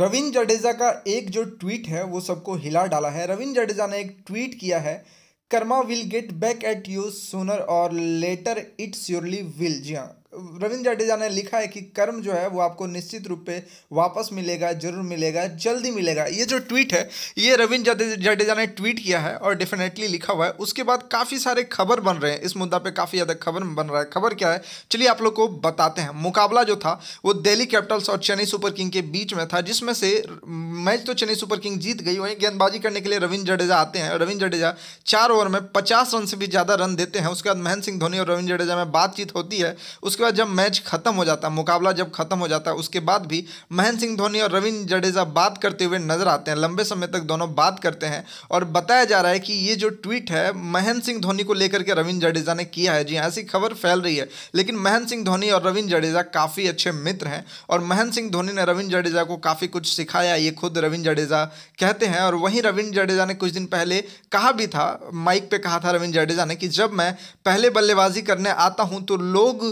रविंद्र जडेजा का एक जो ट्वीट है वो सबको हिला डाला है रविंद्र जडेजा ने एक ट्वीट किया है karma will get back at you sooner or later it's योरली विल जी हाँ रविंद्र जडेजा ने लिखा है कि कर्म जो है वो आपको निश्चित रूप पे वापस मिलेगा जरूर मिलेगा जल्दी मिलेगा ये जो ट्वीट है ये रविंद्र जडेजा ने ट्वीट किया है और डेफिनेटली लिखा हुआ है उसके बाद काफ़ी सारे खबर बन रहे हैं इस मुद्दा पे काफ़ी ज़्यादा खबर बन रहा है खबर क्या है चलिए आप लोग को बताते हैं मुकाबला जो था वो दिल्ली कैपिटल्स और चेन्नई सुपर किंग के बीच में था जिसमें से मैच तो चेन्नई सुपर किंग जीत गई वहीं गेंदबाजी करने के लिए रविंद्र जडेजा आते हैं रविंद्र जडेजा चार ओवर में पचास रन से भी ज़्यादा रन देते हैं उसके बाद महेंद्र सिंह धोनी और रविंद्र जडेजा में बातचीत होती है उसके बार जब मैच खत्म हो जाता है मुकाबला जब खत्म हो जाता है उसके बाद भी महेंद्र सिंह धोनी और रविंद्र जडेजा बात करते हुए नजर आते हैं लंबे समय तक दोनों बात करते हैं और बताया जा रहा है कि ये जो ट्वीट है महेंद्र सिंह धोनी को लेकर के रविंद्र जडेजा ने किया है जी हाँ, ऐसी खबर फैल रही है लेकिन महेंद्र सिंह धोनी और रविंद्र जडेजा काफ़ी अच्छे मित्र हैं और महेंद्र सिंह धोनी ने रविंद्र जडेजा को काफ़ी कुछ सिखाया ये खुद रविंद्र जडेजा कहते हैं और वहीं रविंद्र जडेजा ने कुछ दिन पहले कहा भी था माइक पे कहा था रविंद्र जडेजा ने कि जब मैं पहले बल्लेबाजी करने आता हूं तो लोग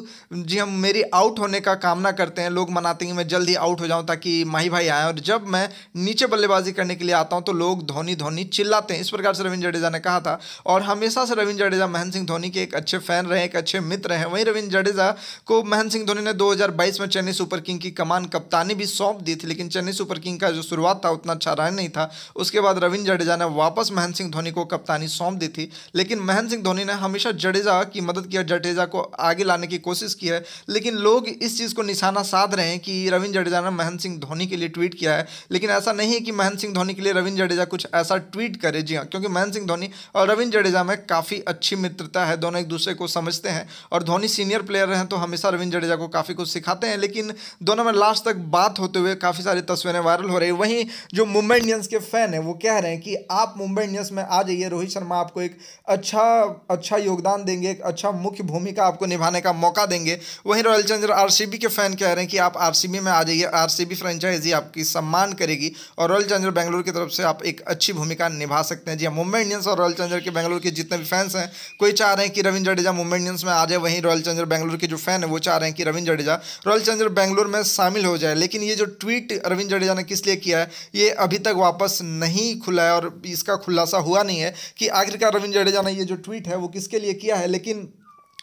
जी हम मेरी आउट होने का कामना करते हैं लोग मनाते हैं मैं जल्द ही आउट हो जाऊं ताकि माही भाई आए और जब मैं नीचे बल्लेबाजी करने के लिए आता हूं तो लोग धोनी धोनी चिल्लाते हैं इस प्रकार से रविंद्र जडेजा ने कहा था और हमेशा से रविंद्र जडेजा महेंद्र सिंह धोनी के एक अच्छे फैन रहे एक अच्छे मित्र हैं वहीं रविंद्र जडेजा को महेंद्र सिंह धोनी ने दो में चेन्नई सुपर किंग की कमान कप्तानी भी सौंप दी थी लेकिन चेन्नई सुपर किंग का जो शुरुआत था उतना अच्छा रहा नहीं था उसके बाद रविंद्र जडेजा ने वापस महेंद्र सिंह धोनी को कप्तानी सौंप दी थी लेकिन महेंद्र सिंह धोनी ने हमेशा जडेजा की मदद की और जडेजा को आगे लाने की कोशिश की है लेकिन लोग इस चीज़ को निशाना साध रहे हैं कि रविंद्र जडेजा ने महेंद्र सिंह धोनी के लिए ट्वीट किया है लेकिन ऐसा नहीं है कि महेंद्र सिंह धोनी के लिए रविंद्र जडेजा कुछ ऐसा ट्वीट करे जी हाँ क्योंकि महेंद्र सिंह धोनी और रविंद्र जडेजा में काफ़ी अच्छी मित्रता है दोनों एक दूसरे को समझते हैं और धोनी सीनियर प्लेयर हैं तो हमेशा रविंद्र जडेजा को काफ़ी कुछ सिखाते हैं लेकिन दोनों में लास्ट तक बात होते हुए काफ़ी सारी तस्वीरें वायरल हो रही है वहीं जो मुंबई इंडियंस के फ़ैन हैं वो कह रहे हैं कि आप मुंबई इंडियंस में आ जाइए रोहित शर्मा आपको एक अच्छा अच्छा योगदान देंगे एक अच्छा मुख्य भूमिका आपको निभाने का मौका देंगे चाहिए वहीं रॉयल चैलेंजर आरसीबी के फैन कह रहे हैं कि आप आरसीबी में आ जाइए आरसीबी फ्रेंचाइजी आपकी सम्मान करेगी और रॉयल चैलेंजर बेंगलुरु की तरफ से आप एक अच्छी भूमिका निभा सकते हैं जी हाँ, मुंबई इंडियंस और रॉयल चैलेंजर के बेंगलुरु के जितने भी फैंस हैं कोई चाह रहे हैं कि रविंद्र जडेजा मुंबई इंडियंस में आ जाए वहीं रॉयल चैलेंजर बेंगलुरु के जो फैन है वो चाह रहे हैं कि रविंद्र जडेजा रॉयल चैलेंजर बेंगलुरु में शामिल हो जाए लेकिन ये जो ट्वीट रविंद्र जडेजा ने किस लिए किया है ये अभी तक वापस नहीं खुला है और इसका खुलासा हुआ नहीं है कि आखिरकार रविंद्र जडेजा ने ये जो ट्वीट है वो किसके लिए किया है लेकिन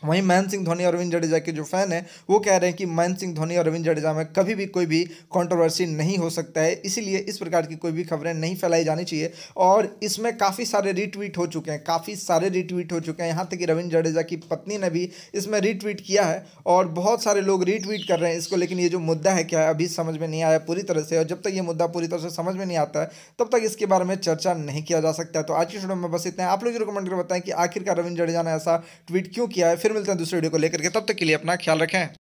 वहीं महेंद्र सिंह धोनी और अरविंद जडेजा के जो फैन हैं वो कह रहे हैं कि महेंद्र सिंह धोनी और अरविंद जडेजा में कभी भी कोई भी कंट्रोवर्सी नहीं हो सकता है इसीलिए इस प्रकार की कोई भी खबरें नहीं फैलाई जानी चाहिए और इसमें काफ़ी सारे रीट्वीट हो चुके हैं काफ़ी सारे रीट्वीट हो चुके हैं यहाँ तक कि रविंद्र जडेजा की पत्नी ने भी इसमें रीट्वीट किया है और बहुत सारे लोग रीट्वीट कर रहे हैं इसको लेकिन ये जो मुद्दा है क्या है अभी समझ में नहीं आया पूरी तरह से और जब तक ये मुद्दा पूरी तरह से समझ में नहीं आता है तब तक इसके बारे में चर्चा नहीं किया जा सकता है तो आज की शुरू में बस इतना आप लोग रिकमेंड कर बताएं कि आखिरकार रविंद्र जडेजा ने ऐसा ट्वीट क्यों किया है फिर फिर मिलते हैं दूसरे वीडियो को लेकर के तब तक के लिए अपना ख्याल रखें